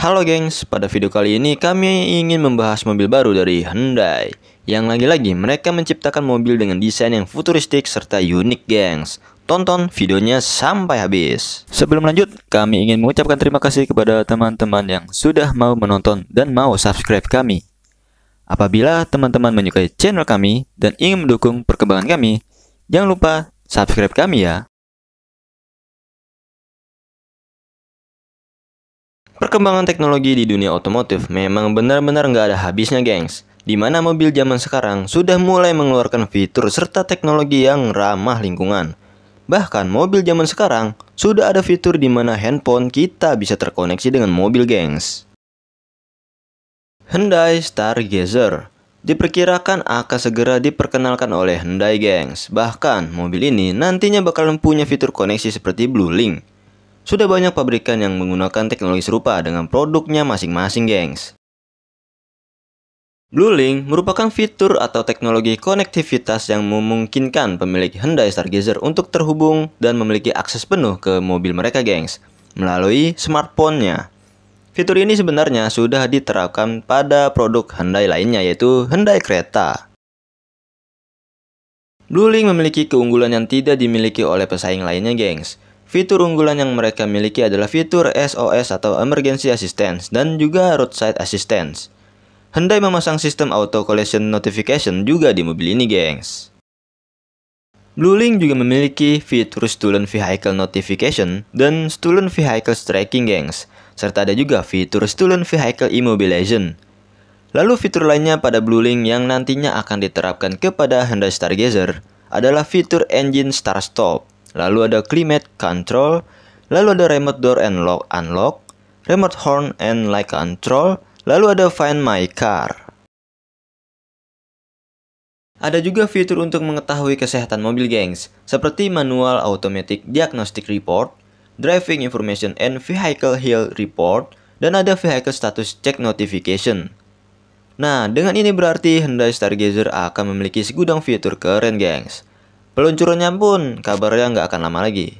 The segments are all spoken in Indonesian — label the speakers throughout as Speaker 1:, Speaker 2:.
Speaker 1: Halo gengs, pada video kali ini kami ingin membahas mobil baru dari Hyundai Yang lagi-lagi mereka menciptakan mobil dengan desain yang futuristik serta unik gengs Tonton videonya sampai habis Sebelum lanjut, kami ingin mengucapkan terima kasih kepada teman-teman yang sudah mau menonton dan mau subscribe kami Apabila teman-teman menyukai channel kami dan ingin mendukung perkembangan kami Jangan lupa subscribe kami ya Perkembangan teknologi di dunia otomotif memang benar-benar nggak ada habisnya, gengs. Di mana mobil zaman sekarang sudah mulai mengeluarkan fitur serta teknologi yang ramah lingkungan. Bahkan mobil zaman sekarang sudah ada fitur di mana handphone kita bisa terkoneksi dengan mobil, gengs. Hyundai Stargazer diperkirakan akan segera diperkenalkan oleh Hyundai, gengs. Bahkan mobil ini nantinya bakalan punya fitur koneksi seperti Blue Link sudah banyak pabrikan yang menggunakan teknologi serupa dengan produknya masing-masing, gengs. Bluelink merupakan fitur atau teknologi konektivitas yang memungkinkan pemilik Hyundai Stargazer untuk terhubung dan memiliki akses penuh ke mobil mereka, gengs, melalui smartphone-nya. Fitur ini sebenarnya sudah diterapkan pada produk Hyundai lainnya yaitu Hyundai Creta. Bluelink memiliki keunggulan yang tidak dimiliki oleh pesaing lainnya, gengs. Fitur unggulan yang mereka miliki adalah fitur SOS atau Emergency Assistance dan juga Roadside Assistance. Hyundai memasang sistem auto collision notification juga di mobil ini, gengs. Blue Link juga memiliki fitur Stolen Vehicle Notification dan Stolen Vehicle Tracking, gengs, serta ada juga fitur Stolen Vehicle Immobilization. Lalu fitur lainnya pada Blue Link yang nantinya akan diterapkan kepada Hyundai Stargazer adalah fitur Engine Start Stop. Lalu ada climate control, lalu ada remote door and lock unlock, remote horn and light control, lalu ada find my car. Ada juga fitur untuk mengetahui kesehatan mobil gengs, seperti manual automatic diagnostic report, driving information and vehicle health report, dan ada vehicle status check notification. Nah, dengan ini berarti Hyundai Stargazer akan memiliki segudang fitur keren gengs. Peluncurannya pun kabarnya nggak akan lama lagi.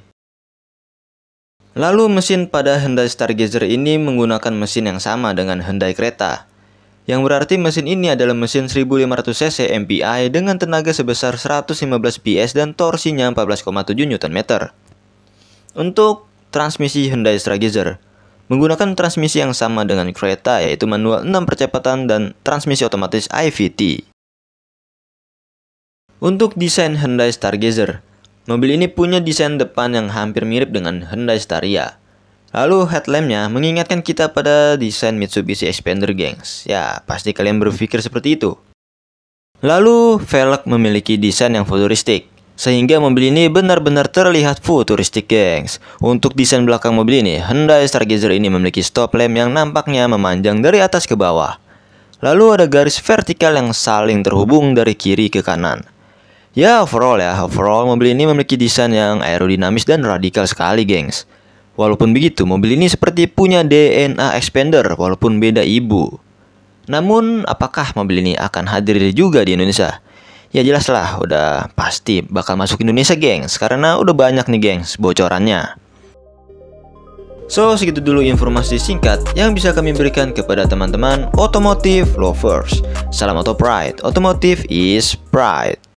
Speaker 1: Lalu mesin pada Hyundai Stargazer ini menggunakan mesin yang sama dengan Hyundai kereta, yang berarti mesin ini adalah mesin 1500cc MPI dengan tenaga sebesar 115 PS dan torsinya 14,7 Nm. Untuk transmisi Hyundai Stargazer, menggunakan transmisi yang sama dengan kereta yaitu manual 6 percepatan dan transmisi otomatis IVT. Untuk desain Hyundai Stargazer, mobil ini punya desain depan yang hampir mirip dengan Hyundai Staria. Lalu headlampnya mengingatkan kita pada desain Mitsubishi Expander gengs. Ya, pasti kalian berpikir seperti itu. Lalu, velg memiliki desain yang futuristik. Sehingga mobil ini benar-benar terlihat futuristik gengs. Untuk desain belakang mobil ini, Hyundai Stargazer ini memiliki stop lamp yang nampaknya memanjang dari atas ke bawah. Lalu ada garis vertikal yang saling terhubung dari kiri ke kanan. Ya overall ya, overall mobil ini memiliki desain yang aerodinamis dan radikal sekali gengs. Walaupun begitu, mobil ini seperti punya DNA expander walaupun beda ibu. Namun, apakah mobil ini akan hadir juga di Indonesia? Ya jelaslah, udah pasti bakal masuk Indonesia gengs, karena udah banyak nih gengs bocorannya. So, segitu dulu informasi singkat yang bisa kami berikan kepada teman-teman automotive lovers. Salam Auto Pride, otomotif is pride.